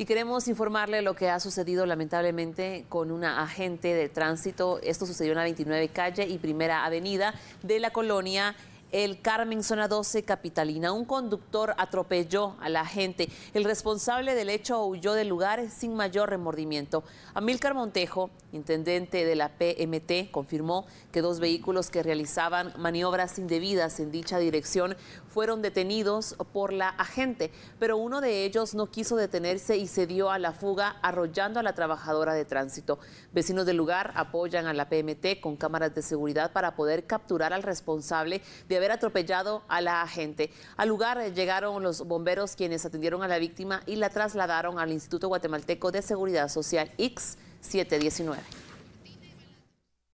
Y queremos informarle lo que ha sucedido lamentablemente con una agente de tránsito. Esto sucedió en la 29 calle y primera avenida de la colonia el Carmen, zona 12, capitalina. Un conductor atropelló a la gente. El responsable del hecho huyó del lugar sin mayor remordimiento. Amílcar Montejo, intendente de la PMT, confirmó que dos vehículos que realizaban maniobras indebidas en dicha dirección fueron detenidos por la agente, pero uno de ellos no quiso detenerse y se dio a la fuga, arrollando a la trabajadora de tránsito. Vecinos del lugar apoyan a la PMT con cámaras de seguridad para poder capturar al responsable de haber atropellado a la agente. Al lugar eh, llegaron los bomberos quienes atendieron a la víctima y la trasladaron al Instituto Guatemalteco de Seguridad Social X 719.